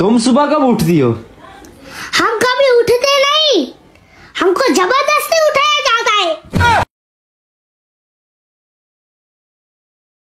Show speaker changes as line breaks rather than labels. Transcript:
तुम सुबह कब उठती हो
हम कभी उठते नहीं हमको जबरदस्त